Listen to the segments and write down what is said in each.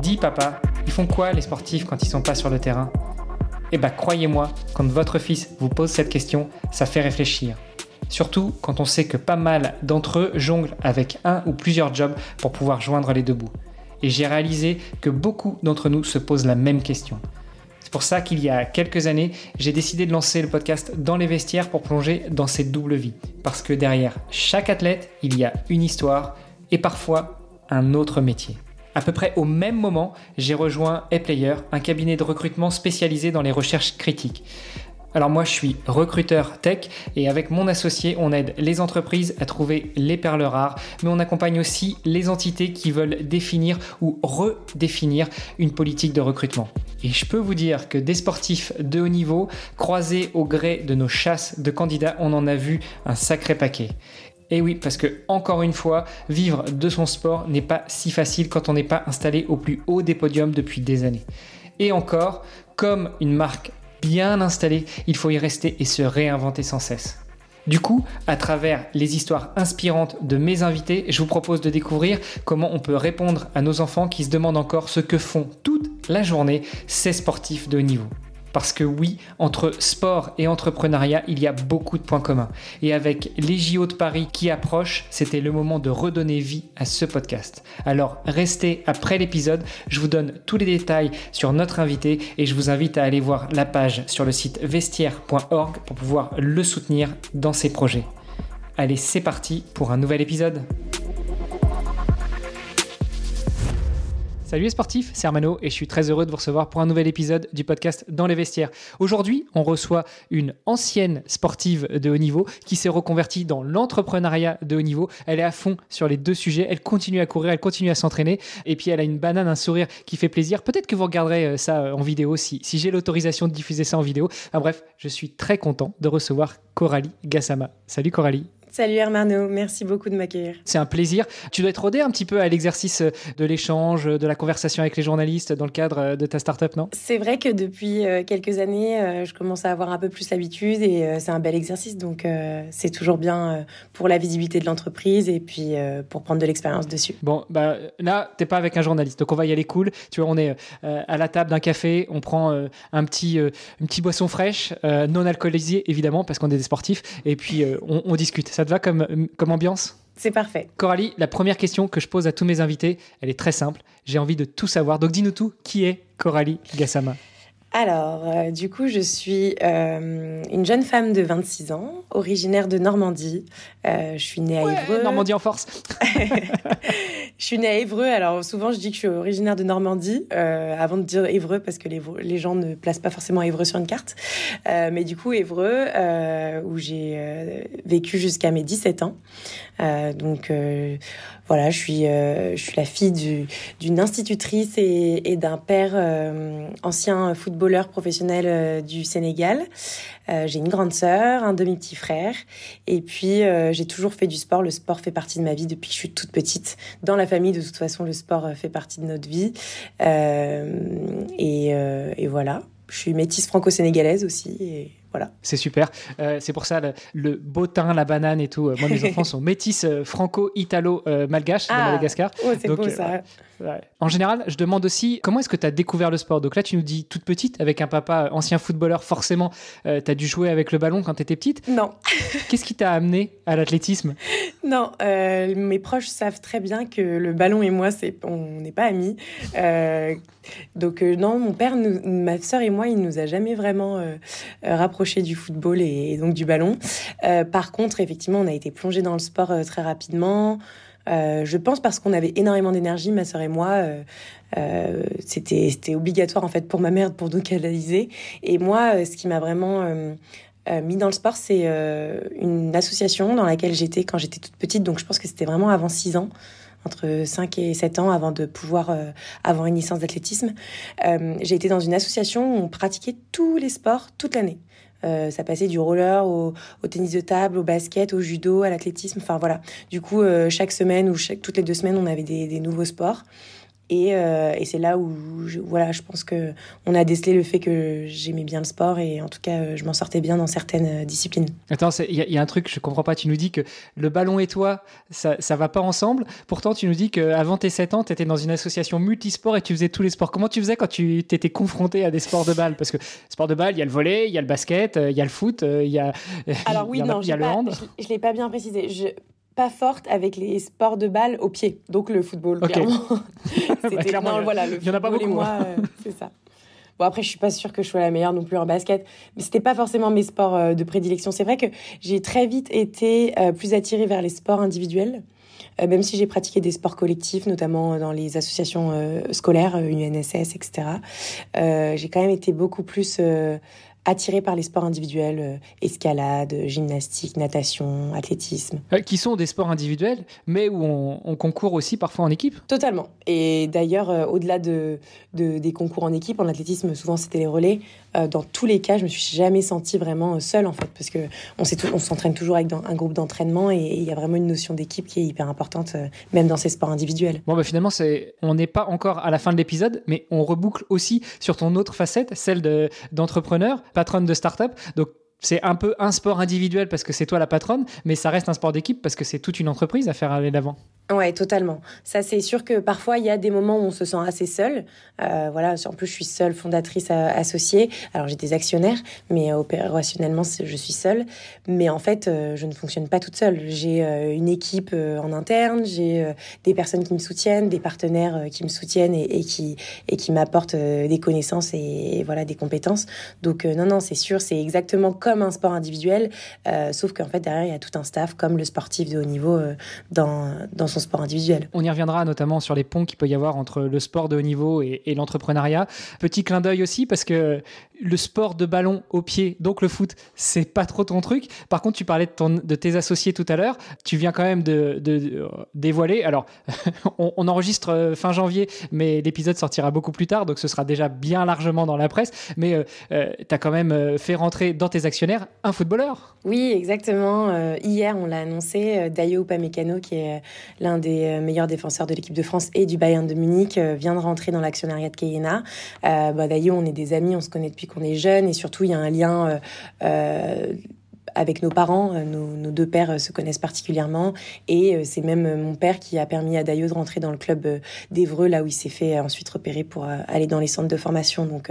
Dis papa, ils font quoi les sportifs quand ils sont pas sur le terrain Eh bah croyez-moi, quand votre fils vous pose cette question, ça fait réfléchir. Surtout quand on sait que pas mal d'entre eux jonglent avec un ou plusieurs jobs pour pouvoir joindre les deux bouts. Et j'ai réalisé que beaucoup d'entre nous se posent la même question. C'est pour ça qu'il y a quelques années, j'ai décidé de lancer le podcast Dans les vestiaires pour plonger dans ces doubles vies. Parce que derrière chaque athlète, il y a une histoire et parfois un autre métier. À peu près au même moment, j'ai rejoint ePlayer, un cabinet de recrutement spécialisé dans les recherches critiques. Alors moi je suis recruteur tech et avec mon associé on aide les entreprises à trouver les perles rares mais on accompagne aussi les entités qui veulent définir ou redéfinir une politique de recrutement. Et je peux vous dire que des sportifs de haut niveau croisés au gré de nos chasses de candidats on en a vu un sacré paquet. Et eh oui, parce que encore une fois, vivre de son sport n'est pas si facile quand on n'est pas installé au plus haut des podiums depuis des années. Et encore, comme une marque bien installée, il faut y rester et se réinventer sans cesse. Du coup, à travers les histoires inspirantes de mes invités, je vous propose de découvrir comment on peut répondre à nos enfants qui se demandent encore ce que font toute la journée ces sportifs de haut niveau. Parce que oui, entre sport et entrepreneuriat, il y a beaucoup de points communs. Et avec les JO de Paris qui approchent, c'était le moment de redonner vie à ce podcast. Alors restez après l'épisode, je vous donne tous les détails sur notre invité et je vous invite à aller voir la page sur le site vestiaire.org pour pouvoir le soutenir dans ses projets. Allez, c'est parti pour un nouvel épisode. Salut les sportifs, c'est Armano et je suis très heureux de vous recevoir pour un nouvel épisode du podcast Dans les vestiaires. Aujourd'hui, on reçoit une ancienne sportive de haut niveau qui s'est reconvertie dans l'entrepreneuriat de haut niveau. Elle est à fond sur les deux sujets, elle continue à courir, elle continue à s'entraîner et puis elle a une banane, un sourire qui fait plaisir. Peut-être que vous regarderez euh, ça euh, en vidéo si, si j'ai l'autorisation de diffuser ça en vidéo. Ah, bref, je suis très content de recevoir Coralie Gassama. Salut Coralie. Salut Hermano, merci beaucoup de m'accueillir. C'est un plaisir. Tu dois être rodé un petit peu à l'exercice euh, de l'échange, euh, de la conversation avec les journalistes dans le cadre euh, de ta start-up, non C'est vrai que depuis quelques années, je commence à avoir un peu plus l'habitude et c'est un bel exercice. Donc c'est toujours bien pour la visibilité de l'entreprise et puis pour prendre de l'expérience dessus. Bon, bah là, t'es pas avec un journaliste, donc on va y aller cool. Tu vois, on est à la table d'un café, on prend un petit, une petite boisson fraîche, non alcoolisée évidemment parce qu'on est des sportifs, et puis on, on discute. Ça ça te va comme, ambiance C'est parfait. Coralie, la première question que je pose à tous mes invités, elle est très simple. J'ai envie de tout savoir. Donc dis-nous tout, qui est Coralie Gassama alors, euh, du coup, je suis euh, une jeune femme de 26 ans, originaire de Normandie. Euh, je suis née à Normandie en force. Je suis née à Évreux, alors souvent je dis que je suis originaire de Normandie, euh, avant de dire Évreux, parce que les, gens ne placent pas forcément Évreux sur une carte. Euh, mais du coup, Évreux, euh, où j'ai vécu jusqu'à mes 17 ans. donc voilà, je suis, euh, je suis la fille d'une institutrice et, d'un père euh, ancien footballeur professionnel euh, du Sénégal. j'ai une grande sœur, un demi-petit frère, et puis j'ai toujours fait du sport. Le sport fait partie de ma vie depuis que je suis toute petite. Dans la famille, de toute façon, le sport fait partie de notre vie. Et, voilà, je suis métisse franco-sénégalaise aussi. Voilà. C'est super. Euh, c'est pour ça le, beau teint, la banane et tout. Euh, moi, mes enfants sont métis euh, franco italo malgache, de ah, Madagascar. c'est En général, je demande aussi comment est-ce que tu as découvert le sport Donc là, tu nous dis toute petite, avec un papa ancien footballeur, forcément, tu as dû jouer avec le ballon quand tu étais petite Non. Qu'est-ce qui t'a amené à l'athlétisme Non, mes proches savent très bien que le ballon et moi, c'est, on n'est pas amis. donc non, mon père, ma soeur et moi, il nous a jamais vraiment rapprochés du football et, donc du ballon. Euh, par contre, effectivement, on a été plongé dans le sport euh, très rapidement. Euh, je pense parce qu'on avait énormément d'énergie, ma sœur et moi. C'était obligatoire en fait pour ma mère pour nous canaliser. Et moi, ce qui m'a vraiment mis dans le sport, c'est une association dans laquelle j'étais quand j'étais toute petite. Donc je pense que c'était vraiment avant 6 ans entre 5 et 7 ans avant de pouvoir avoir une licence d'athlétisme. j'ai été dans une association où on pratiquait tous les sports toute l'année. Euh, ça passait du roller au, tennis de table, au basket, au judo, à l'athlétisme. Enfin voilà. Du coup, euh, chaque semaine ou toutes les deux semaines, on avait des nouveaux sports. Euh, et, c'est là où je, voilà, je pense que on a décelé le fait que j'aimais bien le sport et en tout cas, euh, je m'en sortais bien dans certaines euh, disciplines. Attends, il y, a un truc, je comprends pas. Tu nous dis que le ballon et toi, ça, ne va pas ensemble. Pourtant, tu nous dis qu'avant tes 7 ans, tu étais dans une association multisport et tu faisais tous les sports. Comment tu faisais quand tu t'étais confronté à des sports de balle Parce que sport de balle, il y a le volet, il y a le basket, il y a le foot, il y a. Alors oui, y non, le je, ne l'ai pas bien précisé. Je, pas forte avec les sports de balle au pied, donc le football, clairement. voilà, il y en a pas beaucoup. Moi, hein. euh, c'est ça. Bon, après, je suis pas sûre que je sois la meilleure non plus en basket, mais c'était pas forcément mes sports euh, de prédilection. C'est vrai que j'ai très vite été euh, plus attirée vers les sports individuels, même si j'ai pratiqué des sports collectifs, notamment dans les associations scolaires, UNSS, etc. j'ai quand même été beaucoup plus attiré par les sports individuels, euh, escalade, gymnastique, natation, athlétisme. Euh, qui sont des sports individuels, mais où on, concourt aussi parfois en équipe Totalement. Et d'ailleurs, euh, au-delà de, des concours en équipe, en athlétisme, souvent c'était les relais. dans tous les cas, je me suis jamais sentie vraiment seule, en fait, parce que on s'entraîne toujours avec un groupe d'entraînement et il y a vraiment une notion d'équipe qui est hyper importante, même dans ces sports individuels. Bon, bah finalement, c'est, on n'est pas encore à la fin de l'épisode, mais on reboucle aussi sur ton autre facette, celle d'entrepreneur patronne de start-up. Donc, c'est un peu un sport individuel parce que c'est toi la patronne, mais ça reste un sport d'équipe parce que c'est toute une entreprise à faire aller d'avant. Ouais, totalement. Ça, c'est sûr que parfois il y a des moments où on se sent assez seul. Euh, voilà, en plus je suis seule fondatrice euh, associée. Alors j'ai des actionnaires, mais euh, opérationnellement je suis seule. Mais en fait, je ne fonctionne pas toute seule. J'ai une équipe en interne, j'ai des personnes qui me soutiennent, des partenaires qui me soutiennent et, qui m'apportent des connaissances et, voilà des compétences. Donc non, non, c'est sûr, c'est exactement comme comme un sport individuel, euh, sauf qu'en fait, derrière, il y a tout un staff comme le sportif de haut niveau euh, dans, dans, son sport individuel. On y reviendra notamment sur les ponts qu'il peut y avoir entre le sport de haut niveau et, l'entrepreneuriat. Petit clin d'œil aussi, parce que le sport de ballon au pied, donc le foot, c'est pas trop ton truc. Par contre, tu parlais de, ton, de tes associés tout à l'heure. Tu viens quand même de, euh, dévoiler. Alors, on, enregistre fin janvier, mais l'épisode sortira beaucoup plus tard, donc ce sera déjà bien largement dans la presse. Mais t'as tu as quand même fait rentrer dans tes actions un footballeur. Oui, exactement. Euh, hier, on l'a annoncé, euh, Dayo Upamecano, qui est euh, l'un des meilleurs défenseurs de l'équipe de France et du Bayern de Munich, vient de rentrer dans l'actionnariat de Keyena. Bah, Dayo, on est des amis, on se connaît depuis qu'on est jeune, et surtout, il y a un lien avec nos parents, euh, nos, deux pères euh, se connaissent particulièrement et euh, c'est même mon père qui a permis à Dayo de rentrer dans le club d'Evreux, là où il s'est fait ensuite repérer pour aller dans les centres de formation. Donc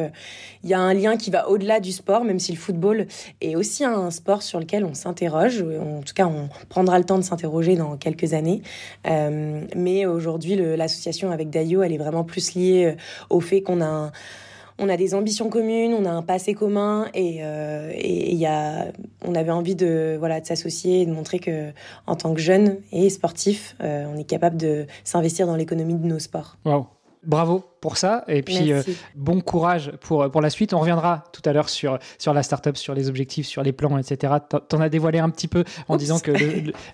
il y a un lien qui va au-delà du sport, même si le football est aussi un sport sur lequel on s'interroge, en tout cas on prendra le temps de s'interroger dans quelques années. mais aujourd'hui, l'association avec Dayo, elle est vraiment plus liée au fait qu'on a un on a des ambitions communes, on a un passé commun et, euh, on avait envie de, voilà, de s'associer et de montrer que en tant que jeune et sportif, euh, on est capable de s'investir dans l'économie de nos sports. Bravo pour ça et puis euh, bon courage pour, pour la suite. On reviendra tout à l'heure sur, sur la up sur les objectifs, sur les plans, etc. en as dévoilé un petit peu en disant que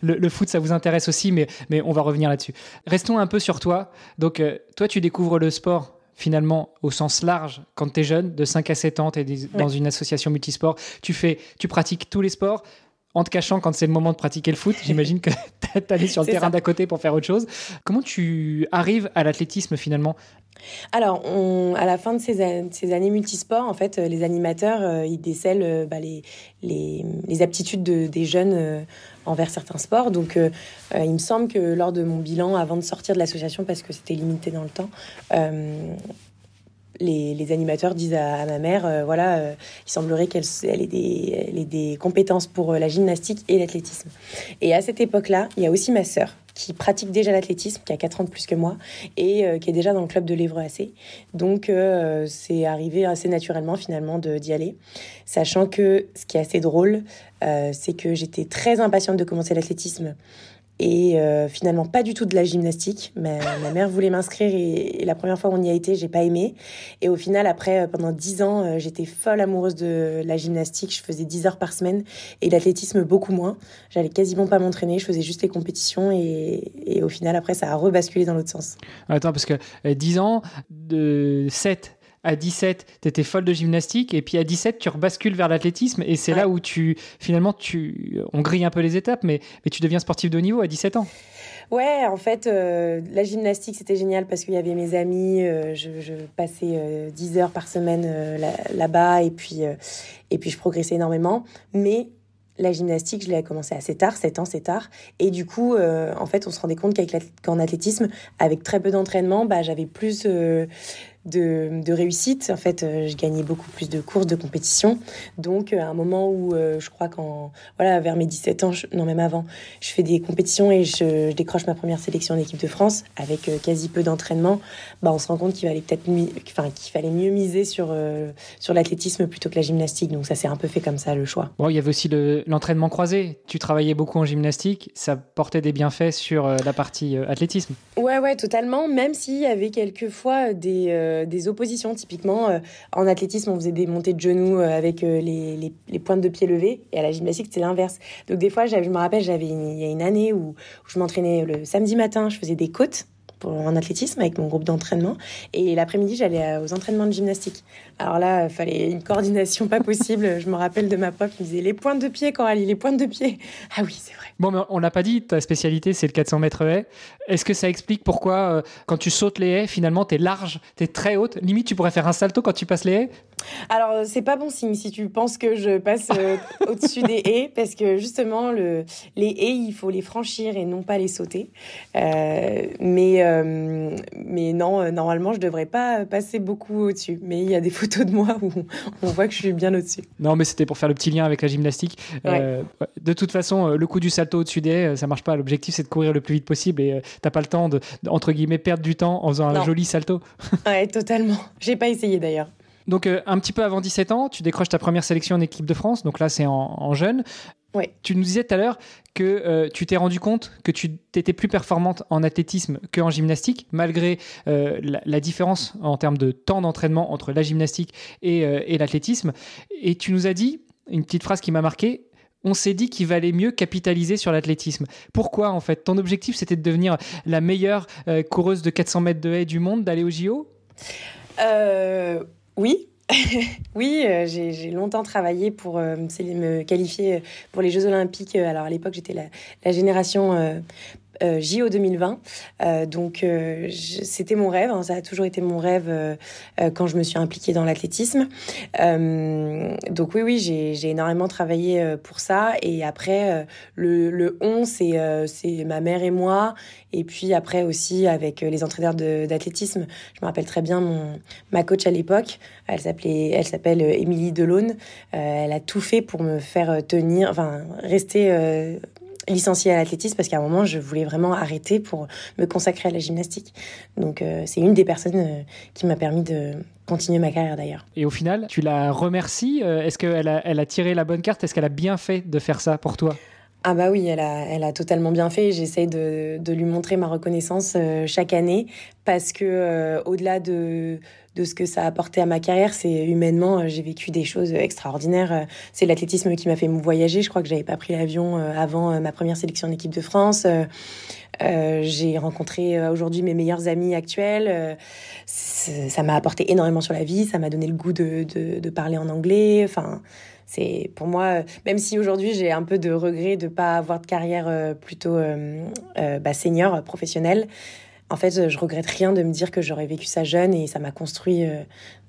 le, foot, ça vous intéresse aussi, mais, mais on va revenir là-dessus. Restons un peu sur toi. Donc, toi, tu découvres le sport finalement au sens large quand tu es jeune, de 5 à 7 ans, tu es dans une association multisport, tu fais tu pratiques tous les sports en te cachant quand c'est le moment de pratiquer le foot, j'imagine que tu allé sur le terrain d'à côté pour faire autre chose. Comment tu arrives à l'athlétisme finalement alors, à la fin de ces, années multisports, en fait, euh, les animateurs, euh, ils décèlent euh, bah, les, aptitudes des jeunes envers certains sports. Donc, euh, euh, il me semble que lors de mon bilan, avant de sortir de l'association, parce que c'était limité dans le temps, euh, les, animateurs disent à, ma mère, voilà, il semblerait qu'elle ait, des, compétences pour la gymnastique et l'athlétisme. Et à cette époque-là, il y a aussi ma sœur qui pratique déjà l'athlétisme, qui a 4 ans de plus que moi et euh, qui est déjà dans le club de l'Évreux AC. Donc euh, c'est arrivé assez naturellement finalement d'y aller, sachant que ce qui est assez drôle, euh, c'est que j'étais très impatiente de commencer l'athlétisme et euh, finalement pas du tout de la gymnastique. Ma, mère voulait m'inscrire et, la première fois où on y a été, j'ai pas aimé. Et au final, après, euh, pendant dix ans, euh, j'étais folle amoureuse de la gymnastique. Je faisais 10 heures par semaine et l'athlétisme beaucoup moins. J'allais quasiment pas m'entraîner, je faisais juste les compétitions et, au final, après, ça a rebasculé dans l'autre sens. Attends, parce que ans, de 7 à 17, tu étais folle de gymnastique, et puis à 17, tu rebascules vers l'athlétisme, et c'est là où tu, finalement, tu, on grille un peu les étapes, mais, mais tu deviens sportive de haut niveau à 17 ans. Ouais, en fait, euh, la gymnastique, c'était génial parce qu'il y avait mes amis, euh, je, passais 10 euh, heures par semaine là-bas, et, puis et puis je progressais énormément, mais la gymnastique, je l'ai commencé assez tard, 7 ans, c'est tard. Et du coup, en fait, on se rendait compte qu'en athlétisme, avec très peu d'entraînement, bah, j'avais plus, de, réussite. En fait, euh, je gagnais beaucoup plus de courses, de compétitions. Donc, euh, à un moment où euh, je crois qu'en. Voilà, vers mes 17 ans, non, même avant, je fais des compétitions et je, décroche ma première sélection en équipe de France avec quasi peu d'entraînement. Bah, on se rend compte qu'il fallait peut-être enfin, qu'il fallait mieux miser sur, sur l'athlétisme plutôt que la gymnastique. Donc, ça s'est un peu fait comme ça, le choix. il y avait aussi l'entraînement croisé. Tu travaillais beaucoup en gymnastique. Ça portait des bienfaits sur la partie athlétisme. Ouais, ouais, totalement. Même s'il y avait quelquefois des euh, des oppositions. Typiquement, euh, en athlétisme, on faisait des montées de genoux euh, avec les, les, pointes de pied levées. Et à la gymnastique, c'est l'inverse. Donc des fois, je me rappelle, j'avais il y a une année où, je m'entraînais le samedi matin, je faisais des côtes en athlétisme avec mon groupe d'entraînement. Et l'après-midi, j'allais aux entraînements de gymnastique. Alors là, il euh, fallait une coordination pas possible. je me rappelle de ma prof qui disait les pointes de pied, Coralie, les pointes de pied. Ah oui, c'est vrai. Bon, mais on l'a pas dit, ta spécialité, c'est le 400 mètres haies. Est-ce que ça explique pourquoi, euh, quand tu sautes les haies, finalement, tu es large, tu es très haute Limite, tu pourrais faire un salto quand tu passes les haies Alors, euh, c'est pas bon signe si tu penses que je passe au-dessus des haies, parce que justement, les haies, il faut les franchir et non pas les sauter. mais, mais non, normalement, je devrais pas passer beaucoup au-dessus. Mais il y a des photos de moi où on voit que je suis bien au-dessus. Non, mais c'était pour faire le petit lien avec la gymnastique. Euh, de toute façon, euh, le coup du salto au-dessus des, euh, ça marche pas. L'objectif, c'est de courir le plus vite possible et t'as pas le temps de, entre guillemets, perdre du temps en faisant un joli salto. ouais, totalement. J'ai pas essayé d'ailleurs. Donc un petit peu avant 17 ans, tu décroches ta première sélection en équipe de France. Donc là, c'est en, en jeune. Tu nous disais tout à l'heure que euh, tu t'es rendu compte que tu étais plus performante en athlétisme qu'en gymnastique, malgré euh, la, différence en termes de temps d'entraînement entre la gymnastique euh, et, l'athlétisme. Et tu nous as dit, une petite phrase qui m'a marqué, on s'est dit qu'il valait mieux capitaliser sur l'athlétisme. Pourquoi en fait Ton objectif c'était de devenir la meilleure coureuse de 400 mètres de haie du monde, d'aller au JO Oui, oui, euh, j'ai longtemps travaillé pour euh, me qualifier euh, pour les Jeux Olympiques. Alors à l'époque, j'étais la, génération euh, JO 2020. Euh, donc euh, c'était mon rêve, hein. ça a toujours été mon rêve euh, quand je me suis impliquée dans l'athlétisme. donc oui, oui, j'ai énormément travaillé pour ça. Et après, le, le, on, c'est ma mère et moi. Et puis après aussi avec les entraîneurs d'athlétisme. Je me rappelle très bien mon, ma coach à l'époque, elle s'appelait, elle s'appelle Émilie Delaune. elle a tout fait pour me faire tenir, enfin rester licenciée à l'athlétisme parce qu'à un moment, je voulais vraiment arrêter pour me consacrer à la gymnastique. Donc, euh, c'est une des personnes euh, qui m'a permis de continuer ma carrière d'ailleurs. Et au final, tu la remercies euh, Est-ce qu'elle a tiré la bonne carte Est-ce qu'elle a bien fait de faire ça pour toi ah bah oui, elle a, elle a totalement bien fait. J'essaie de, de, lui montrer ma reconnaissance euh, chaque année parce que euh, au-delà de, de ce que ça a apporté à ma carrière, c'est humainement, euh, j'ai vécu des choses extraordinaires. C'est l'athlétisme qui m'a fait voyager. Je crois que j'avais pas pris l'avion avant ma première sélection en équipe de France. j'ai rencontré aujourd'hui mes meilleurs amis actuels. Ça m'a apporté énormément sur la vie. Ça m'a donné le goût de, de parler en anglais. Enfin, c'est pour moi, même si aujourd'hui j'ai un peu de regret de ne pas avoir de carrière euh, plutôt euh, euh, bah, senior, professionnelle, en fait, je regrette rien de me dire que j'aurais vécu ça jeune et ça m'a construit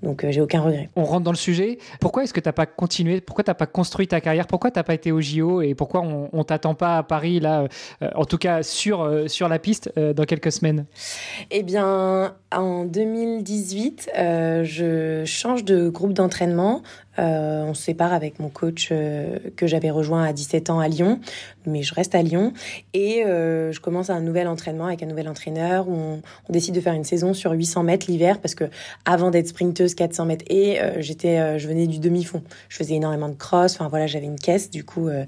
donc euh, j'ai aucun regret. On rentre dans le sujet. Pourquoi est-ce que t'as pas continué Pourquoi t'as pas construit ta carrière Pourquoi t'as pas été au JO Et pourquoi on, t'attend pas à Paris là euh, En tout cas sur euh, sur la piste dans quelques semaines. Eh bien, en 2018, je change de groupe d'entraînement. on se sépare avec mon coach que j'avais rejoint à 17 ans à Lyon, mais je reste à Lyon et je commence un nouvel entraînement avec un nouvel entraîneur. Où on, décide de faire une saison sur 800 mètres l'hiver parce que avant d'être sprinteuse 400 mètres et euh, j'étais, euh, je venais du demi-fond. Je faisais énormément de cross. Enfin voilà, j'avais une caisse. Du coup, euh,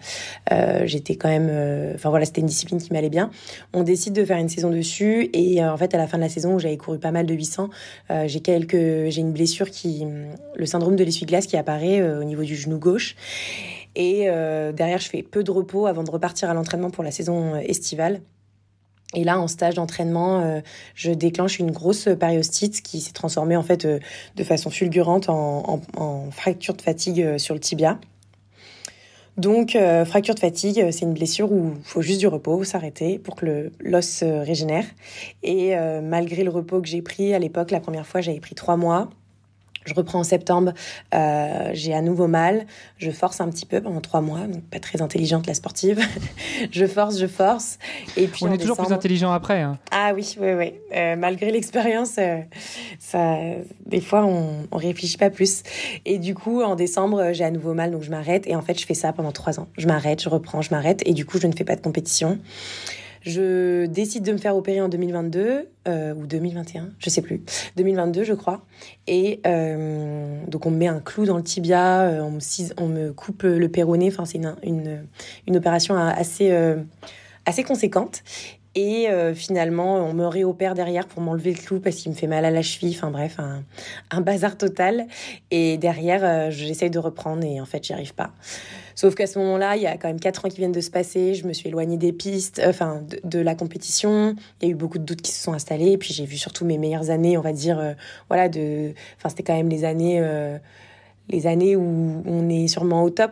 j'étais quand même. Enfin voilà, c'était une discipline qui m'allait bien. On décide de faire une saison dessus et en fait à la fin de la saison où j'avais couru pas mal de 800, j'ai quelques, j'ai une blessure qui, le syndrome de l'essuie-glace qui apparaît au niveau du genou gauche. Et derrière, je fais peu de repos avant de repartir à l'entraînement pour la saison estivale. Et là, en stage d'entraînement, euh, je déclenche une grosse périostite qui s'est transformée en fait euh, de façon fulgurante en, fracture de fatigue euh, sur le tibia. Donc, fracture de fatigue, c'est une blessure où il faut juste du repos, s'arrêter pour que l'os se régénère. Et malgré le repos que j'ai pris à l'époque, la première fois, j'avais pris trois mois. Je reprends en septembre, euh, j'ai à nouveau mal, je force un petit peu pendant trois mois, donc pas très intelligente la sportive. je force, je force. Et puis On est toujours plus intelligent après. Hein. Ah oui, oui, oui. Euh, malgré l'expérience, euh, ça, des fois on, on réfléchit pas plus. Et du coup, en décembre, j'ai à nouveau mal, donc je m'arrête. Et en fait, je fais ça pendant trois ans. Je m'arrête, je reprends, je m'arrête. Et du coup, je ne fais pas de compétition. Je décide de me faire opérer en 2022 euh, ou 2021, je sais plus. 2022, je crois. Et euh, donc on me met un clou dans le tibia, euh, on me, on me coupe le péroné. Enfin, c'est une, une, opération assez assez conséquente. Et finalement, on me réopère derrière pour m'enlever le clou parce qu'il me fait mal à la cheville. Enfin bref, un, un bazar total. Et derrière, j'essaye de reprendre et en fait, j'y arrive pas. Sauf qu'à ce moment-là, il y a quand même 4 ans qui viennent de se passer, je me suis éloignée des pistes, euh, enfin de, la compétition, il y a eu beaucoup de doutes qui se sont installés, et puis j'ai vu surtout mes meilleures années, on va dire, euh, voilà, de... Enfin, c'était quand même les années... Euh, les années où on est sûrement au top,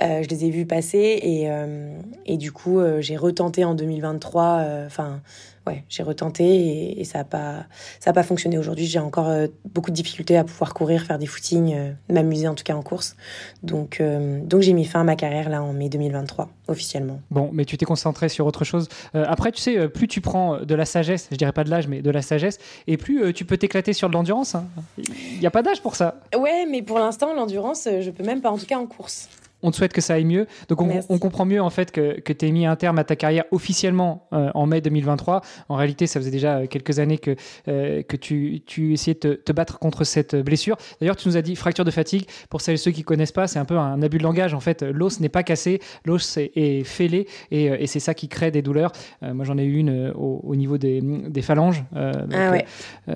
je les ai vues passer et, et du coup j'ai retenté en 2023, enfin ouais, j'ai retenté et, ça n'a pas, pas fonctionné. Aujourd'hui, j'ai encore euh, beaucoup de difficultés à pouvoir courir, faire des footings, euh, m'amuser en tout cas en course. Donc, euh, donc j'ai mis fin à ma carrière là en mai 2023, officiellement. Bon, mais tu t'es concentré sur autre chose. après, tu sais, plus tu prends de la sagesse, je dirais pas de l'âge, mais de la sagesse, et plus tu peux t'éclater sur de l'endurance. Il hein. n'y a pas d'âge pour ça. Ouais, mais pour l'instant, l'endurance, je peux même pas, en tout cas en course on te souhaite que ça aille mieux. Donc on, comprend mieux en fait que, tu aies mis un terme à ta carrière officiellement euh, en mai 2023. En réalité, ça faisait déjà euh, quelques années que, euh, que tu, tu essayais de te, battre contre cette blessure. D'ailleurs, tu nous as dit fracture de fatigue. Pour celles et ceux qui connaissent pas, c'est un peu un abus de langage. En fait, l'os n'est pas cassé, l'os est, fêlé et, c'est ça qui crée des douleurs. moi, j'en ai eu une au, niveau des, phalanges. ah ouais,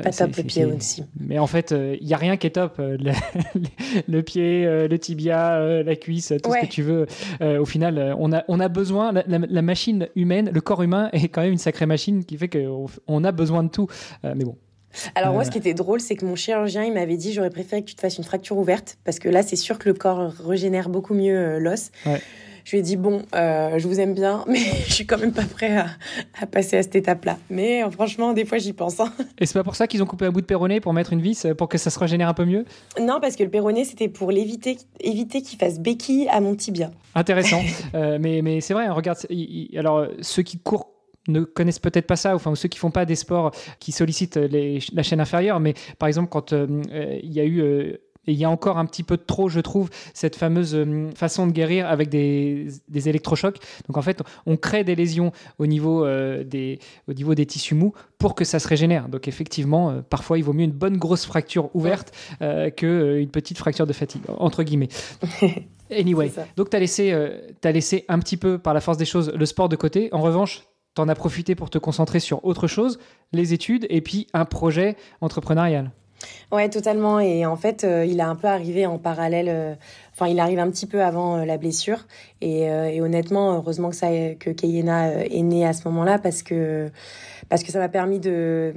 pas top le pied aussi. Mais en fait, il n'y a rien qui est top. le pied, le tibia, la cuisse tout ce que tu veux. Euh, au final, euh, on a, on a besoin, la, machine humaine, le corps humain est quand même une sacrée machine qui fait qu'on on a besoin de tout. Euh, mais bon. Alors moi, ce qui était drôle, c'est que mon chirurgien, il m'avait dit, j'aurais préféré que tu te fasses une fracture ouverte, parce que là, c'est sûr que le corps régénère beaucoup mieux l'os. Ouais je lui ai dit bon, euh, je vous aime bien, mais je suis quand même pas prêt à, passer à cette étape-là. Mais euh, franchement, des fois, j'y pense. Hein. Et c'est pas pour ça qu'ils ont coupé un bout de péroné pour mettre une vis euh, pour que ça se régénère un peu mieux Non, parce que le péroné, c'était pour l'éviter, éviter qu'il fasse béquille à mon tibia. Intéressant, mais mais c'est vrai. Hein, regarde, alors ceux qui courent ne connaissent peut-être pas ça, enfin, ou ceux qui font pas des sports qui sollicitent la chaîne inférieure, mais par exemple, quand il y a eu et il y a encore un petit peu de trop, je trouve, cette fameuse euh, façon de guérir avec des, électrochocs. Donc en fait, on crée des lésions au niveau, euh, des, au niveau des tissus mous pour que ça se régénère. Donc effectivement, euh, parfois, il vaut mieux une bonne grosse fracture ouverte qu'une petite fracture de fatigue, entre guillemets. Anyway, donc tu as, as laissé un petit peu, par la force des choses, le sport de côté. En revanche, tu en as profité pour te concentrer sur autre chose, les études et puis un projet entrepreneurial. Ouais, totalement. Et en fait, euh, il a un peu arrivé en parallèle. Euh, enfin, il arrive un petit peu avant euh, la blessure. Et, honnêtement, heureusement que ça, que est née à ce moment-là parce que parce que ça m'a permis de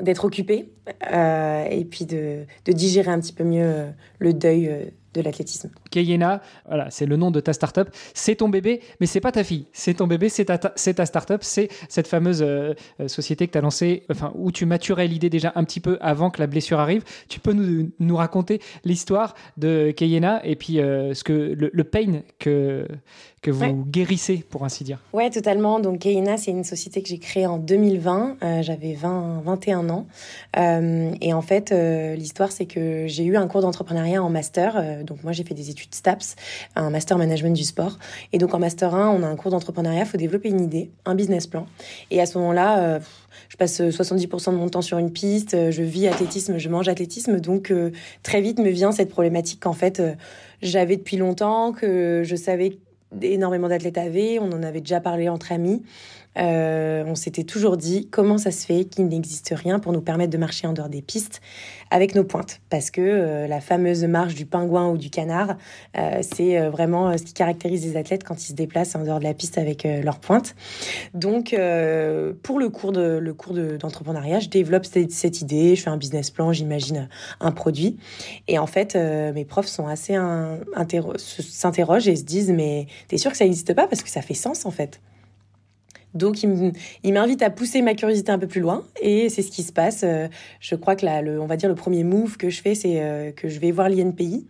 d'être occupée euh, et puis de, digérer un petit peu mieux euh, le deuil euh, de l'athlétisme. Kayena, voilà, c'est le nom de ta start-up. C'est ton bébé, mais c'est pas ta fille. C'est ton bébé, c'est ta, ta start-up, c'est cette fameuse société que tu as lancée, enfin, où tu maturais l'idée déjà un petit peu avant que la blessure arrive. Tu peux nous, raconter l'histoire de Kayena et puis ce que, le, pain que, que vous guérissez, pour ainsi dire. Ouais, totalement. Donc, Kayena, c'est une société que j'ai créée en 2020. J'avais 21 ans. Euh, et en fait, euh, l'histoire, c'est que j'ai eu un cours d'entrepreneuriat en master. Euh, donc moi, j'ai fait des études STAPS, un master management du sport. Et donc en master 1, on a un cours d'entrepreneuriat, il faut développer une idée, un business plan. Et à ce moment-là, je passe 70% de mon temps sur une piste, je vis athlétisme, je mange athlétisme. Donc très vite me vient cette problématique qu'en fait, j'avais depuis longtemps, que je savais énormément d'athlètes avaient, on en avait déjà parlé entre amis. Euh, on s'était toujours dit comment ça se fait qu'il n'existe rien pour nous permettre de marcher en dehors des pistes avec nos pointes, parce que euh, la fameuse marche du pingouin ou du canard, euh, c'est vraiment ce qui caractérise les athlètes quand ils se déplacent en dehors de la piste avec leurs pointes. Donc, pour le cours de le d'entrepreneuriat, je développe cette, idée, je fais un business plan, j'imagine un produit, et en fait, mes profs sont assez s'interrogent et se disent mais t'es sûr que ça n'existe pas parce que ça fait sens en fait. Donc, il m'invite à pousser ma curiosité un peu plus loin et c'est ce qui se passe. Euh, je crois que là, on va dire le premier move que je fais, c'est euh, que je vais voir l'INPI.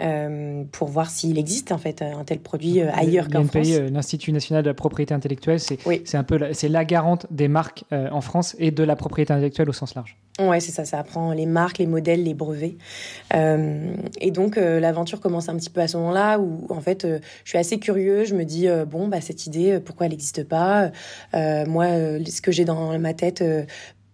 Euh, pour voir s'il existe en fait un tel produit ailleurs qu'en France. L'INPI, L'Institut national de la propriété intellectuelle, c'est oui. un peu la, la garante des marques en France et de la propriété intellectuelle au sens large. Ouais, c'est ça, ça apprend les marques, les modèles, les brevets. Euh, et donc euh, l'aventure commence un petit peu à ce moment-là où en fait euh, je suis assez curieuse. je me dis bon bah cette idée pourquoi elle n'existe pas Moi ce que j'ai dans ma tête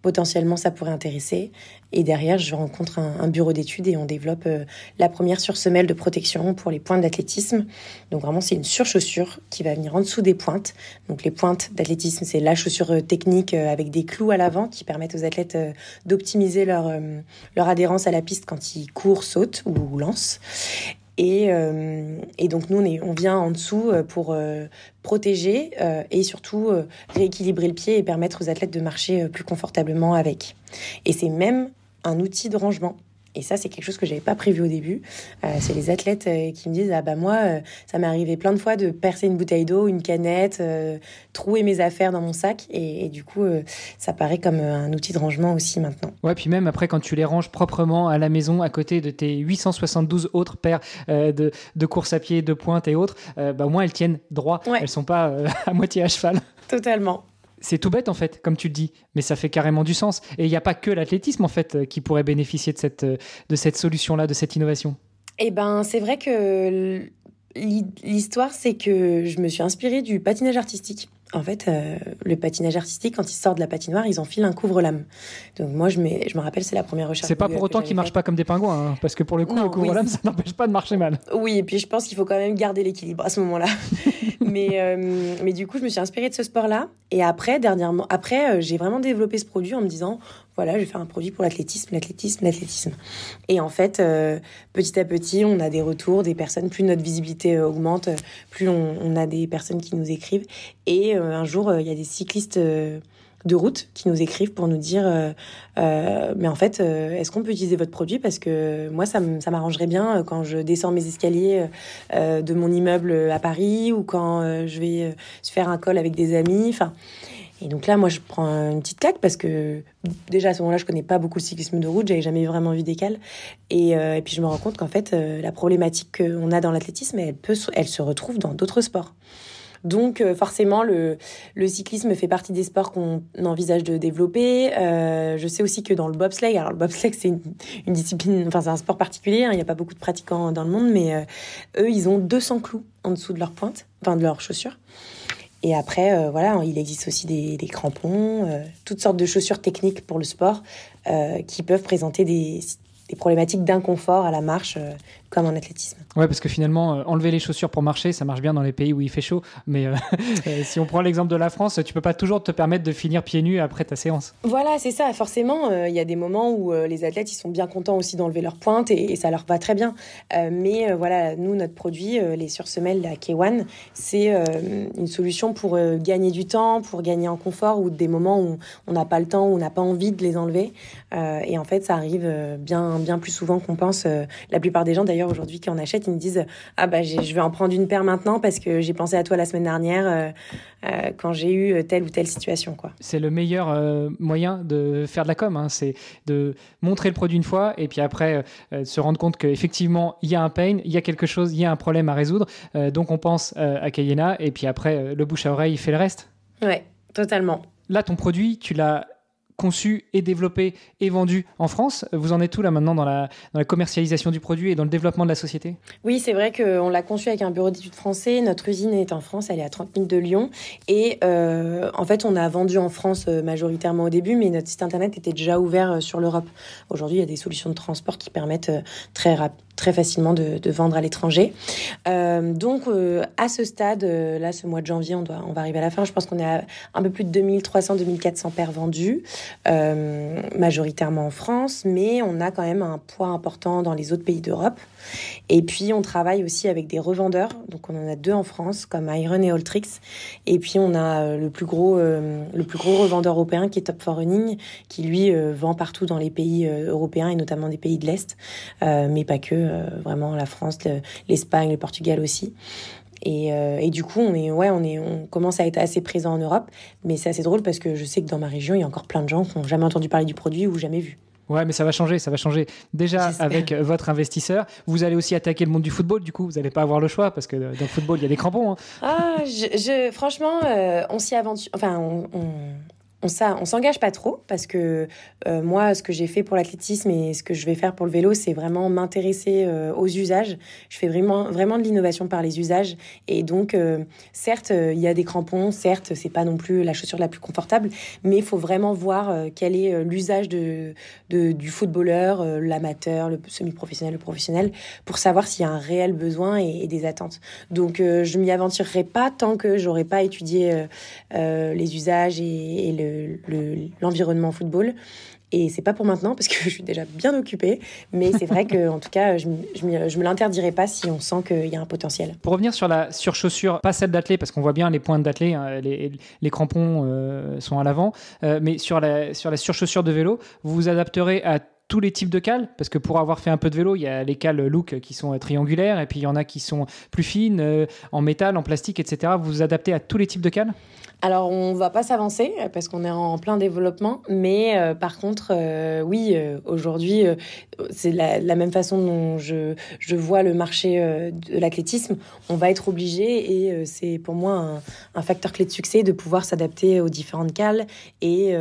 potentiellement ça pourrait intéresser. Et derrière, je rencontre un, bureau d'études et on développe euh, la première sursemelle de protection pour les pointes d'athlétisme. Donc vraiment, c'est une surchaussure qui va venir en dessous des pointes. Donc les pointes d'athlétisme, c'est la chaussure euh, technique euh, avec des clous à l'avant qui permettent aux athlètes d'optimiser leur, leur adhérence à la piste quand ils courent, sautent ou lancent. Euh, et, donc nous, on, vient en dessous euh, pour euh, protéger et surtout rééquilibrer le pied et permettre aux athlètes de marcher plus confortablement avec. Et c'est même un outil de rangement. Et ça, c'est quelque chose que je n'avais pas prévu au début. Euh, c'est les athlètes euh, qui me disent ah bah moi, euh, ça m'est arrivé plein de fois de percer une bouteille d'eau, une canette, trouer mes affaires dans mon sac, et, du coup, ça paraît comme un outil de rangement aussi maintenant. Ouais, puis même après quand tu les ranges proprement à la maison, à côté de tes 872 autres paires de, de courses à pied, de pointe et autres, bah au moins elles tiennent droit, elles sont pas à moitié à cheval. Totalement c'est tout bête en fait, comme tu le dis, mais ça fait carrément du sens. Et il n'y a pas que l'athlétisme en fait euh, qui pourrait bénéficier de cette, euh, de cette solution-là, de cette innovation. Eh ben, c'est vrai que l'histoire, c'est que je me suis inspirée du patinage artistique en fait, euh, le patinage artistique, quand ils sortent de la patinoire, ils enfilent un couvre-lame. Donc moi, je, je me rappelle, c'est la première recherche. C'est pas pour autant qu'ils marchent pas comme des pingouins, hein, parce que pour le coup, le couvre-lame, ça n'empêche pas de marcher mal. Oui, et puis je pense qu'il faut quand même garder l'équilibre à ce moment-là. mais, euh, mais du coup, je me suis inspirée de ce sport-là. Et après, dernièrement, après, euh, j'ai vraiment développé ce produit en me disant, voilà, je vais faire un produit pour l'athlétisme, l'athlétisme, l'athlétisme. Et en fait, euh, petit à petit, on a des retours des personnes. Plus notre visibilité euh, augmente, euh, plus on, a des personnes qui nous écrivent. Et un jour, il y a des cyclistes de route qui nous écrivent pour nous dire mais en fait est-ce qu'on peut utiliser votre produit parce que moi ça m'arrangerait bien quand je descends mes escaliers de mon immeuble à Paris ou quand je vais faire un col avec des amis enfin et donc là, moi, je prends une petite claque parce que déjà à ce moment-là, je connais pas beaucoup le cyclisme de route, j'avais jamais vraiment vu des Et, euh, et puis je me rends compte qu'en fait, euh, la problématique qu'on a dans l'athlétisme, elle, peut, elle se retrouve dans d'autres sports. Donc euh, forcément, le, le, cyclisme fait partie des sports qu'on envisage de développer. je sais aussi que dans le bobsleigh, alors le bobsleigh c'est une, discipline, enfin c'est un sport particulier, hein, il n'y a pas beaucoup de pratiquants dans le monde, mais eux ils ont 200 clous en dessous de leur pointe, enfin de leurs chaussures. Et après, euh, voilà, hein, il existe aussi des, crampons, euh, toutes sortes de chaussures techniques pour le sport euh, qui peuvent présenter des, des problématiques d'inconfort à la marche, comme en athlétisme. Ouais, parce que finalement, euh, enlever les chaussures pour marcher, ça marche bien dans les pays où il fait chaud. Mais euh, euh, si on prend l'exemple de la France, tu peux pas toujours te permettre de finir pieds nus après ta séance. Voilà, c'est ça. Forcément, il y a des moments où les athlètes, ils sont bien contents aussi d'enlever leurs pointes et, ça leur va très bien. mais voilà, nous, notre produit, les sursemelles, la K1, c'est une solution pour gagner du temps, pour gagner en confort ou des moments où on n'a pas le temps, où on n'a pas envie de les enlever. et en fait, ça arrive bien, bien plus souvent qu'on pense. la plupart des gens, aujourd'hui qui en achètent, ils me disent ah bah je vais en prendre une paire maintenant parce que j'ai pensé à toi la semaine dernière euh, euh, quand j'ai eu euh, telle ou telle situation quoi. C'est le meilleur moyen de faire de la com, hein. c'est de montrer le produit une fois et puis après se rendre compte qu'effectivement il y a un pain, il y a quelque chose, il y a un problème à résoudre, donc on pense à Cayena et puis après le bouche à oreille fait le reste. Ouais, totalement. Là ton produit tu l'as conçu et développé et vendu en France. Vous en êtes tout là maintenant dans la, commercialisation du produit et dans le développement de la société Oui, c'est vrai qu'on l'a conçu avec un bureau d'études français. Notre usine est en France, elle est à 30 000 de Lyon. Et euh, en fait, on a vendu en France euh, majoritairement au début, mais notre site internet était déjà ouvert euh, sur l'Europe. Aujourd'hui, il y a des solutions de transport qui permettent très rapidement très facilement de, vendre à l'étranger. Euh, donc euh, à ce stade, euh, là ce mois de janvier, on, doit, on va arriver à la fin, je pense qu'on est un peu plus de 2300-2400 paires vendues, majoritairement en France, mais on a quand même un poids important dans les autres pays d'Europe. Et puis on travaille aussi avec des revendeurs, donc on en a deux en France, comme Iron et Alltrix, et puis on a le plus gros, le plus gros revendeur européen qui est Top for Running, qui lui vend partout dans les pays européens et notamment des pays de l'Est, mais pas que euh, vraiment la France, l'Espagne, le, Portugal aussi. Et, euh, et, du coup, on, est, ouais, on, est, on commence à être assez présent en Europe. Mais c'est assez drôle parce que je sais que dans ma région, il y a encore plein de gens qui n'ont jamais entendu parler du produit ou jamais vu. Ouais, mais ça va changer, ça va changer. Déjà, avec euh, votre investisseur, vous allez aussi attaquer le monde du football, du coup, vous n'allez pas avoir le choix, parce que dans le football, il y a des crampons. Hein. Ah, je, franchement, on s'y aventure. Enfin, on, on s'engage pas trop parce que euh, moi, ce que j'ai fait pour l'athlétisme et ce que je vais faire pour le vélo, c'est vraiment m'intéresser euh, aux usages. Je fais vraiment, vraiment de l'innovation par les usages. Et donc, euh, certes, il y a des crampons, certes, c'est pas non plus la chaussure la plus confortable, mais il faut vraiment voir quel est l'usage de, du footballeur, l'amateur, le semi-professionnel, le professionnel, pour savoir s'il y a un réel besoin et, des attentes. Donc, je m'y aventurerai pas tant que j'aurai pas étudié les usages et, et le l'environnement football. Et c'est pas pour maintenant parce que je suis déjà bien occupée, mais c'est vrai que en tout cas, je, je, me l'interdirai pas si on sent qu'il y a un potentiel. Pour revenir sur la surchaussure, pas celle d'athlée parce qu'on voit bien les pointes d'athlée, hein, les, crampons euh, sont à l'avant, euh, mais sur la sur la surchaussure de vélo, vous vous adapterez à tous les types de cales Parce que pour avoir fait un peu de vélo, il y a les cales look qui sont euh, triangulaires et puis il y en a qui sont plus fines, euh, en métal, en plastique, etc. Vous vous adaptez à tous les types de cales alors, on va pas s'avancer parce qu'on est en plein développement, mais euh, par contre, oui, aujourd'hui, c'est la, même façon dont je, je vois le marché de l'athlétisme. On va être obligé et c'est pour moi un, un, facteur clé de succès de pouvoir s'adapter aux différentes cales et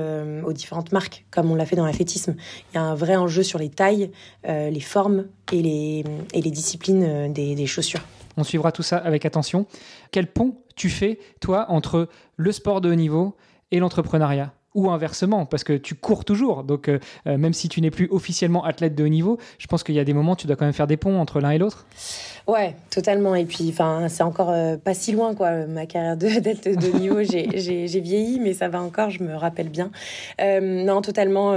aux différentes marques, comme on l'a fait dans l'athlétisme. Il y a un vrai vrai jeu sur les tailles, euh, les formes et les, et les disciplines euh, des chaussures. On suivra tout ça avec attention. Quel pont tu fais, toi, entre le sport de haut niveau et l'entrepreneuriat ou inversement, parce que tu cours toujours. Donc, euh, euh, même si tu n'es plus officiellement athlète de haut niveau, je pense qu'il y a des moments, tu dois quand même faire des ponts entre l'un et l'autre. Ouais, totalement. Et puis, enfin, c'est encore euh, pas si loin, quoi. Ma carrière d'athlète de, haut niveau, j'ai vieilli, mais ça va encore. Je me rappelle bien. non, totalement.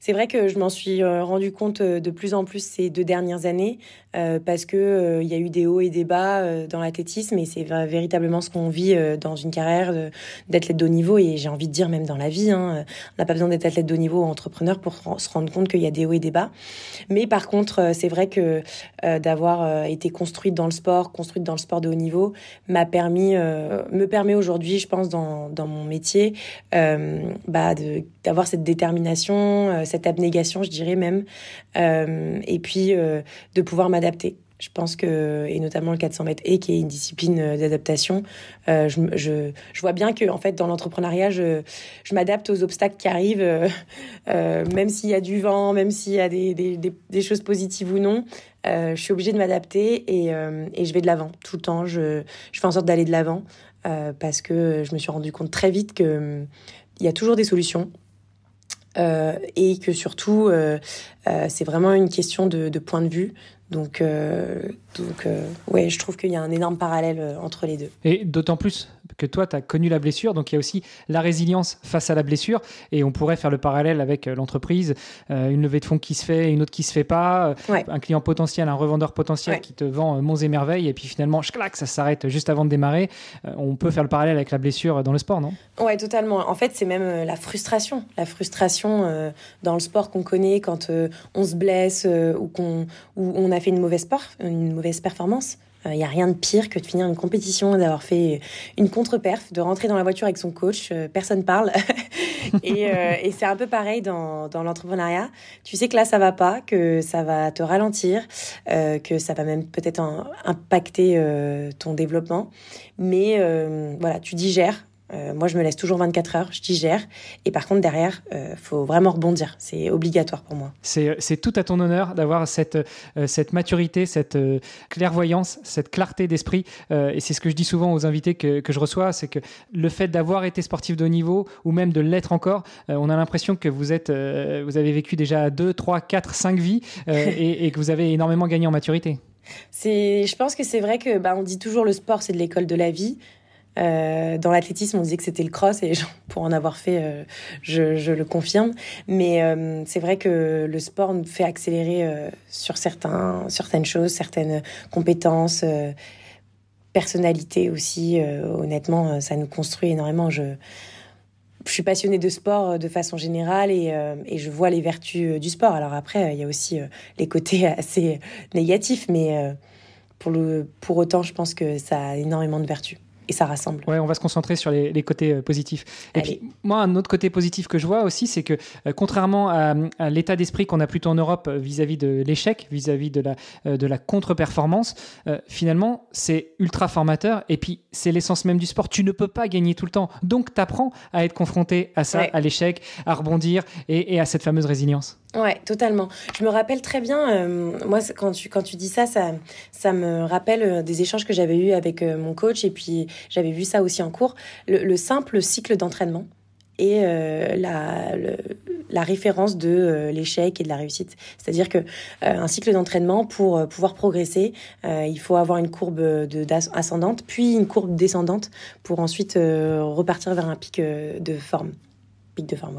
c'est vrai que je m'en suis rendu compte de plus en plus ces deux dernières années, parce que il y a eu des hauts et des bas dans l'athlétisme, et c'est véritablement ce qu'on vit dans une carrière d'athlète de haut niveau, et j'ai envie de dire même dans la vie Hein. On n'a pas besoin d'être athlète de haut niveau ou entrepreneur pour se rendre compte qu'il y a des hauts et des bas. Mais par contre, euh, c'est vrai que euh, d'avoir euh, été construite dans le sport, construite dans le sport de haut niveau, m'a permis, me permet aujourd'hui, je pense, dans, mon métier, bah, d'avoir cette détermination, cette abnégation, je dirais même, et puis de pouvoir m'adapter. Je pense que, et notamment le 400 mètres et qui est une discipline euh, d'adaptation, euh, je, vois bien que, en fait, dans l'entrepreneuriat, je, m'adapte aux obstacles qui arrivent, euh, même s'il y a du vent, même s'il y a des, choses positives ou non. je suis obligée de m'adapter et, je vais de l'avant tout le temps. Je, fais en sorte d'aller de l'avant parce que je me suis rendu compte très vite que hum, il y a toujours des solutions, et que surtout, c'est vraiment une question de, point de vue, donc, euh, donc euh, ouais, je trouve qu'il y a un énorme parallèle euh, entre les deux. Et d'autant plus que toi, tu as connu la blessure. Donc, il y a aussi la résilience face à la blessure. Et on pourrait faire le parallèle avec euh, l'entreprise. Euh, une levée de fonds qui se fait, une autre qui se fait pas. Euh, un client potentiel, un revendeur potentiel qui te vend monts et merveilles. Et puis finalement, chclac, ça s'arrête juste avant de démarrer. on peut faire le parallèle avec la blessure dans le sport, non Ouais, totalement. En fait, c'est même la frustration. La frustration dans le sport qu'on connaît quand on se blesse ou qu'on on a fait une mauvaise, une mauvaise performance. Il euh, n'y a rien de pire que de finir une compétition, et d'avoir fait une contre-perf, de rentrer dans la voiture avec son coach, euh, personne parle. Euh, et, c'est un peu pareil dans, l'entrepreneuriat. Tu sais que là, ça va pas, que ça va te ralentir, que ça va même peut-être impacter ton développement. Mais voilà, tu digères euh, moi, je me laisse toujours 24 heures, je digère. Et par contre, derrière, il euh, faut vraiment rebondir. C'est obligatoire pour moi. C'est euh, tout à ton honneur d'avoir cette, cette maturité, cette clairvoyance, cette clarté d'esprit. et c'est ce que je dis souvent aux invités que, je reçois, c'est que le fait d'avoir été sportif de haut niveau, ou même de l'être encore, on a l'impression que vous, êtes, vous avez vécu déjà 2, 3, 4, 5 vies et, que vous avez énormément gagné en maturité. Je pense que c'est vrai que bah, on dit toujours le sport c'est de l'école de la vie. Euh, dans l'athlétisme, on disait que c'était le cross et pour en avoir fait, euh, je, le confirme. Mais euh, c'est vrai que le sport nous fait accélérer sur certains, certaines choses, certaines compétences, personnalités aussi. honnêtement, ça nous construit énormément. Je, je suis passionnée de sport de façon générale et, je vois les vertus du sport. Alors après, il y a aussi les côtés assez négatifs, mais pour, le, pour autant, je pense que ça a énormément de vertus et ça rassemble. Ouais, on va se concentrer sur les, côtés euh, positifs. Et puis, moi, un autre côté positif que je vois aussi, c'est que euh, contrairement à, l'état d'esprit qu'on a plutôt en Europe euh, vis-à-vis de l'échec, vis-à-vis de la, contre-performance, finalement, c'est ultra formateur. Et puis, c'est l'essence même du sport. Tu ne peux pas gagner tout le temps. Donc, tu apprends à être confronté à ça, à l'échec, à rebondir et à cette fameuse résilience. Ouais, totalement. Je me rappelle très bien, euh, moi, quand tu, quand tu dis ça, ça, ça me rappelle euh, des échanges que j'avais eus avec euh, mon coach et puis j'avais vu ça aussi en cours, le, simple cycle d'entraînement et la, la référence de l'échec et de la réussite. C'est-à-dire qu'un un cycle d'entraînement pour pouvoir progresser, il faut avoir une courbe de, ascendante, puis une courbe descendante pour ensuite repartir vers un pic de forme pic de forme.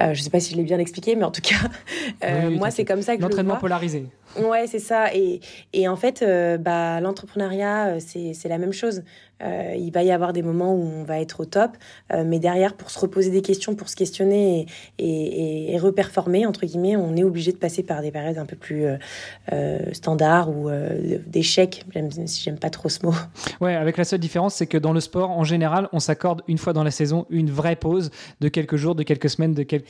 Euh, je ne sais pas si je l'ai bien expliqué, mais en tout cas, euh, moi, c'est comme ça que je l'entraînement polarisé. Ouais, c'est ça. Et, et, en fait, euh, bah, l'entrepreneuriat, euh, c'est la même chose. Euh, il va y avoir des moments où on va être au top, mais derrière, pour se reposer des questions, pour se questionner et, et, reperformer, entre guillemets, on est obligé de passer par des périodes un peu plus standards ou d'échecs, si j'aime pas trop ce mot. Ouais, avec la seule différence, c'est que dans le sport, en général, on s'accorde une fois dans la saison une vraie pause de quelques jours, de quelques semaines, de quelques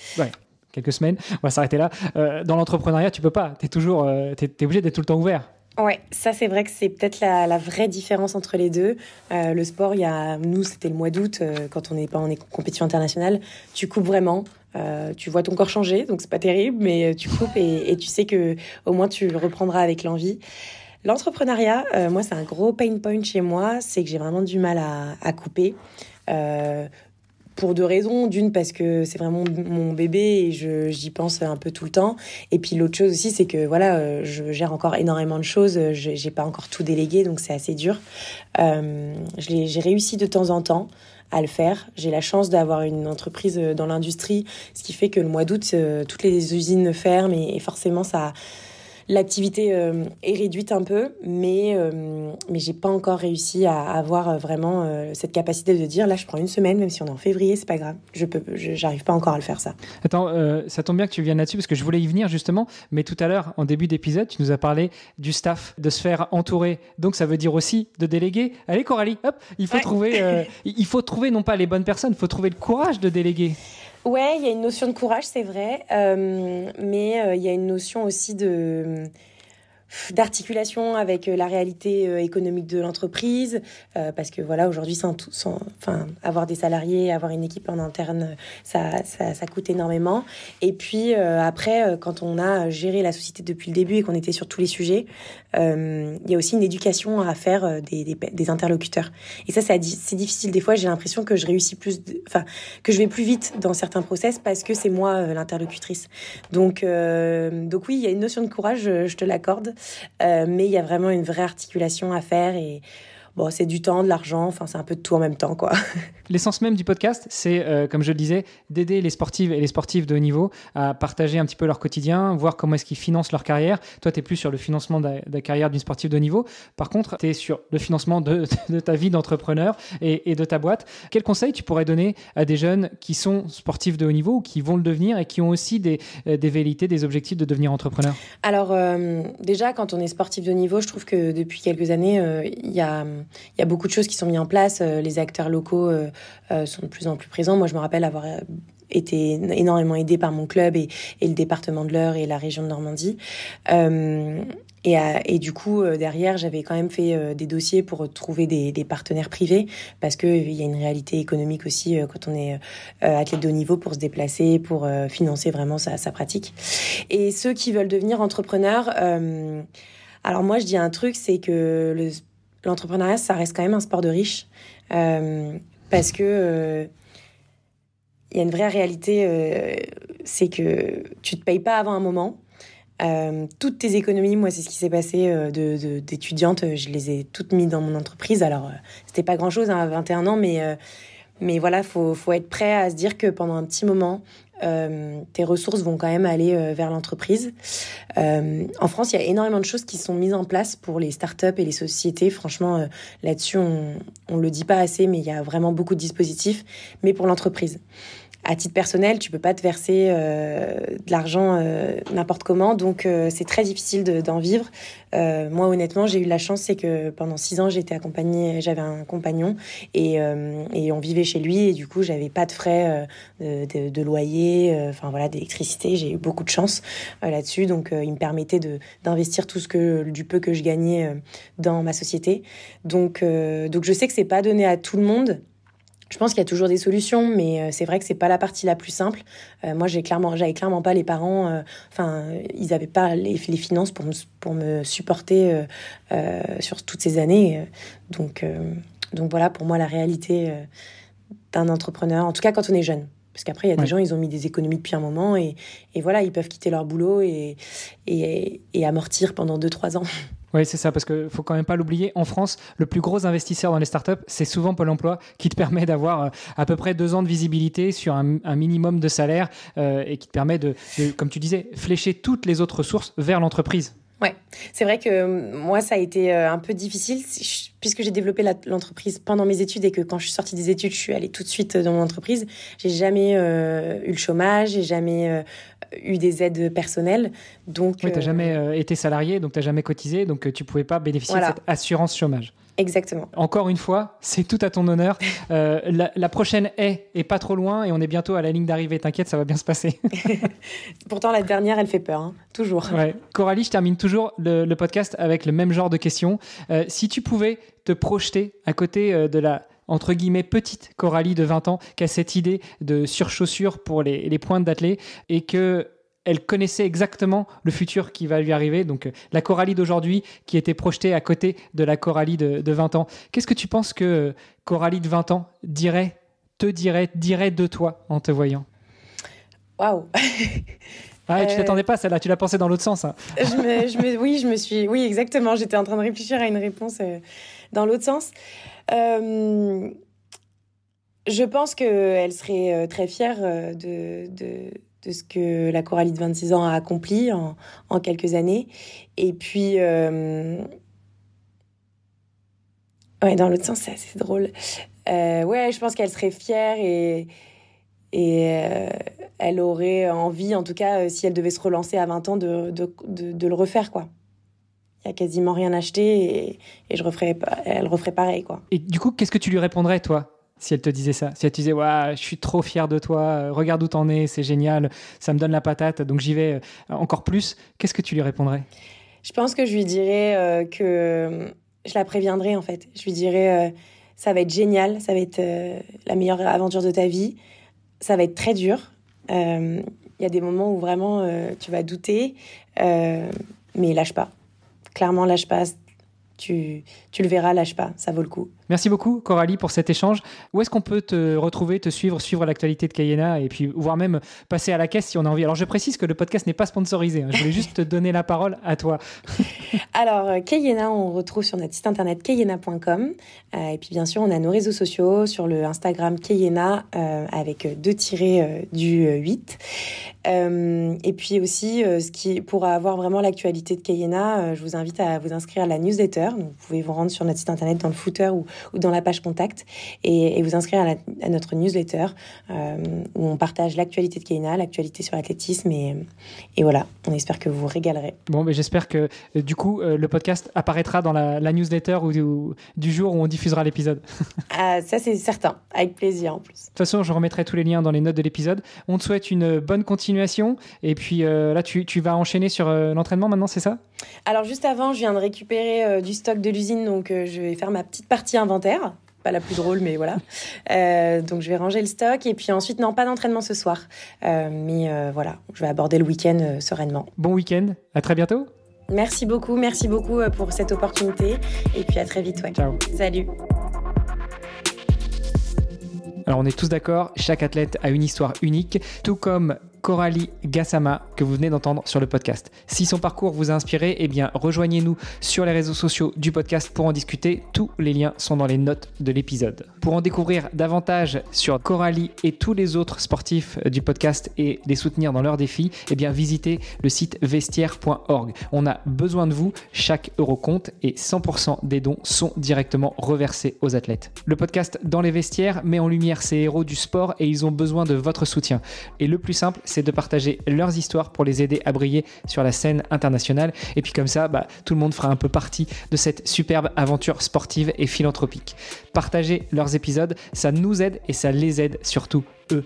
quelques semaines, on va s'arrêter là. Euh, dans l'entrepreneuriat, tu peux pas. Tu es toujours, euh, obligé d'être tout le temps ouvert. Ouais, ça c'est vrai que c'est peut-être la, vraie différence entre les deux. Euh, le sport, il y a, nous c'était le mois d'août euh, quand on n'est pas en compétition internationale, tu coupes vraiment, tu vois ton corps changer, donc c'est pas terrible, mais tu coupes et, tu sais que au moins tu le reprendras avec l'envie. L'entrepreneuriat, moi c'est un gros pain point chez moi, c'est que j'ai vraiment du mal à, à couper pour deux raisons. D'une, parce que c'est vraiment mon bébé et j'y pense un peu tout le temps. Et puis l'autre chose aussi, c'est que voilà, euh, je gère encore énormément de choses. Je n'ai pas encore tout délégué, donc c'est assez dur. Euh, j'ai réussi de temps en temps à le faire. J'ai la chance d'avoir une entreprise euh, dans l'industrie, ce qui fait que le mois d'août, toutes les usines ferment et forcément ça l'activité euh, est réduite un peu, mais, euh, mais j'ai pas encore réussi à avoir euh, vraiment cette capacité de dire là, je prends une semaine, même si on est en février, c'est pas grave. Je peux, j'arrive pas encore à le faire ça. Attends, ça tombe bien que tu viennes là-dessus parce que je voulais y venir justement, mais tout à l'heure, en début d'épisode, tu nous as parlé du staff, de se faire entourer. Donc ça veut dire aussi de déléguer. Allez Coralie, hop, il faut trouver, il faut trouver non pas les bonnes personnes, il faut trouver le courage de déléguer. Ouais, il y a une notion de courage, c'est vrai, euh, mais euh, il y a une notion aussi de d'articulation avec euh, la réalité euh, économique de l'entreprise, euh, parce que voilà, aujourd'hui, sans, tout, sans, enfin, avoir des salariés, avoir une équipe en interne, ça, ça, ça coûte énormément. Et puis après, quand on a géré la société depuis le début et qu'on était sur tous les sujets, il y a aussi une éducation à faire des, des, des interlocuteurs. Et ça, c'est difficile. Des fois, j'ai l'impression que je réussis plus, enfin, que je vais plus vite dans certains process parce que c'est moi l'interlocutrice. Donc, donc oui, il y a une notion de courage, je te l'accorde. Euh, mais il y a vraiment une vraie articulation à faire et bon, c'est du temps, de l'argent, enfin, c'est un peu de tout en même temps, quoi. L'essence même du podcast, c'est, euh, comme je le disais, d'aider les sportives et les sportifs de haut niveau à partager un petit peu leur quotidien, voir comment est-ce qu'ils financent leur carrière. Toi, tu es plus sur le financement de la, carrière d'une sportive de haut niveau. Par contre, tu es sur le financement de, ta vie d'entrepreneur et, de ta boîte. Quel conseil tu pourrais donner à des jeunes qui sont sportifs de haut niveau ou qui vont le devenir et qui ont aussi des, euh, des des objectifs de devenir entrepreneur Alors, euh, déjà, quand on est sportif de haut niveau, je trouve que depuis quelques années, il y a il y a beaucoup de choses qui sont mises en place. Euh, les acteurs locaux euh, euh, sont de plus en plus présents. Moi, je me rappelle avoir été énormément aidée par mon club et, le département de l'Eure et la région de Normandie. Et, du coup, derrière, j'avais quand même fait des dossiers pour trouver des, partenaires privés, parce qu'il y a une réalité économique aussi quand on est athlète de haut niveau pour se déplacer, pour financer vraiment sa, pratique. Et ceux qui veulent devenir entrepreneurs, alors moi, je dis un truc, c'est que le l'entrepreneuriat, ça reste quand même un sport de riche. Euh, parce que euh, il y a une vraie réalité, euh, c'est que tu te payes pas avant un moment. toutes tes économies, moi, c'est ce qui s'est passé d'étudiante. De, je les ai toutes mises dans mon entreprise. Alors, c'était pas grand chose hein, à 21 ans, mais, mais voilà, faut, faut être prêt à se dire que pendant un petit moment, euh, tes ressources vont quand même aller euh, vers l'entreprise. Euh, en France, il y a énormément de choses qui sont mises en place pour les start-up et les sociétés. Franchement, là-dessus, on ne le dit pas assez, mais il y a vraiment beaucoup de dispositifs, mais pour l'entreprise à titre personnel, tu peux pas te verser euh, de l'argent euh, n'importe comment, donc euh, c'est très difficile d'en vivre. moi, honnêtement, j'ai eu la chance, c'est que pendant six ans, j'étais accompagnée, j'avais un compagnon et, on vivait chez lui et du coup, j'avais pas de frais de, loyer, enfin voilà, d'électricité. J'ai eu beaucoup de chance là-dessus, donc il me permettait d'investir tout ce que du peu que je gagnais dans ma société. Donc, donc je sais que c'est pas donné à tout le monde. Je pense qu'il y a toujours des solutions, mais euh, c'est vrai que c'est pas la partie la plus simple. Euh, moi, j'ai clairement, j'avais clairement pas les parents. Euh, enfin, ils n'avaient pas les, les, finances pour me, pour me supporter sur toutes ces années. Donc, donc voilà, pour moi, la réalité d'un entrepreneur. En tout cas, quand on est jeune. Parce qu'après, il y a des gens, ils ont mis des économies depuis un moment et, et voilà, ils peuvent quitter leur boulot et, et, et amortir pendant 2-3 ans. Oui, c'est ça, parce qu'il ne faut quand même pas l'oublier. En France, le plus gros investisseur dans les startups, c'est souvent Pôle emploi qui te permet d'avoir euh, à peu près deux ans de visibilité sur un, minimum de salaire euh, et qui te permet de, de, comme tu disais, flécher toutes les autres ressources vers l'entreprise. Ouais, c'est vrai que euh, moi, ça a été euh, un peu difficile puisque j'ai développé l'entreprise pendant mes études et que quand je suis sortie des études, je suis allée tout de suite euh, dans mon entreprise. J'ai jamais eu le chômage, et jamais eu des aides personnelles. Donc, oui, tu n'as jamais été salarié, donc tu n'as jamais cotisé, donc tu ne pouvais pas bénéficier de cette assurance chômage. Exactement. Encore une fois, c'est tout à ton honneur. Euh, la, prochaine est est pas trop loin et on est bientôt à la ligne d'arrivée. T'inquiète, ça va bien se passer. Pourtant, la dernière, elle fait peur, hein. toujours. Coralie, je termine toujours le, podcast avec le même genre de question. Euh, si tu pouvais te projeter à côté euh, de la entre guillemets petite Coralie de 20 ans qui a cette idée de surchaussure pour les, les pointes d'athlée et que elle connaissait exactement le futur qui va lui arriver. Donc euh, la Coralie d'aujourd'hui qui était projetée à côté de la Coralie de, 20 ans. Qu'est-ce que tu penses que euh, Coralie de 20 ans dirait, te dirait, dirait de toi en te voyant Waouh Ah, tu euh, t'attendais pas celle-là, tu l'as pensé dans l'autre sens. Hein. je, me, oui, je me suis, oui, exactement. J'étais en train de réfléchir à une réponse dans l'autre sens. je pense qu'elle serait très fière de, de ce que la Coralie de 26 ans a accompli en, quelques années. Et puis, euh, ouais, dans l'autre sens, c'est drôle. Euh, ouais, je pense qu'elle serait fière et, et euh, elle aurait envie, en tout cas, si elle devait se relancer à 20 ans, de, le refaire, quoi. Il n'y a quasiment rien acheté et, et je referais, elle referait pareil, quoi. Et du coup, qu'est-ce que tu lui répondrais, toi si elle te disait ça. Si elle te disait, je suis trop fière de toi, euh, regarde où t'en es, c'est génial, ça me donne la patate, donc j'y vais euh, encore plus, qu'est-ce que tu lui répondrais Je pense que je lui dirais euh, que je la préviendrai en fait. Je lui dirais, ça va être génial, ça va être la meilleure aventure de ta vie, ça va être très dur. Il y a des moments où vraiment tu vas douter, mais lâche pas. Clairement, lâche pas. Tu, tu le verras, lâche pas, ça vaut le coup. Merci beaucoup Coralie pour cet échange. Où est-ce qu'on peut te retrouver, te suivre, suivre l'actualité de Cayena et puis voire même passer à la caisse si on a envie. Alors je précise que le podcast n'est pas sponsorisé. Hein. Je voulais juste te donner la parole à toi. Alors Cayena, euh, on retrouve sur notre site internet cayena.com euh, et puis bien sûr on a nos réseaux sociaux sur le Instagram Cayena euh, avec deux tirés du 8. et puis aussi ce qui pour avoir vraiment l'actualité de Cayena, je vous invite à vous inscrire à la newsletter. vous pouvez vous rendre sur notre site internet dans le footer ou ou dans la page contact et, vous inscrire à, notre newsletter euh, où on partage l'actualité de Keina, l'actualité sur l'athlétisme et, et, voilà, on espère que vous vous régalerez. Bon, mais j'espère que euh, du coup euh, le podcast apparaîtra dans la, newsletter ou, du jour où on diffusera l'épisode. Ah, ça c'est certain, avec plaisir en plus. De toute façon, je remettrai tous les liens dans les notes de l'épisode. On te souhaite une bonne continuation et puis là tu, vas enchaîner sur l'entraînement maintenant, c'est ça alors juste avant, je viens de récupérer euh, du stock de l'usine, donc euh, je vais faire ma petite partie inventaire. Pas la plus drôle, mais voilà. Euh, donc je vais ranger le stock. Et puis ensuite, non, pas d'entraînement ce soir. mais voilà, je vais aborder le week-end sereinement. Bon week-end, à très bientôt. Merci beaucoup, merci beaucoup pour cette opportunité. Et puis à très vite. Ciao. Salut. Alors on est tous d'accord, chaque athlète a une histoire unique, tout comme Coralie Gassama que vous venez d'entendre sur le podcast. Si son parcours vous a inspiré, eh bien rejoignez-nous sur les réseaux sociaux du podcast pour en discuter. Tous les liens sont dans les notes de l'épisode. Pour en découvrir davantage sur Coralie et tous les autres sportifs du podcast et les soutenir dans leurs défis, eh bien visitez le site vestiaire.org. On a besoin de vous, chaque euro compte et 100% des dons sont directement reversés aux athlètes. Le podcast Dans les vestiaires met en lumière ces héros du sport et ils ont besoin de votre soutien. Et le plus simple, c'est de partager leurs histoires pour les aider à briller sur la scène internationale. Et puis comme ça, bah, tout le monde fera un peu partie de cette superbe aventure sportive et philanthropique. Partagez leurs épisodes, ça nous aide et ça les aide surtout eux.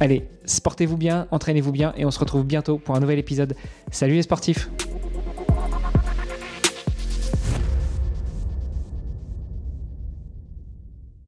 Allez, sportez-vous bien, entraînez-vous bien et on se retrouve bientôt pour un nouvel épisode. Salut les sportifs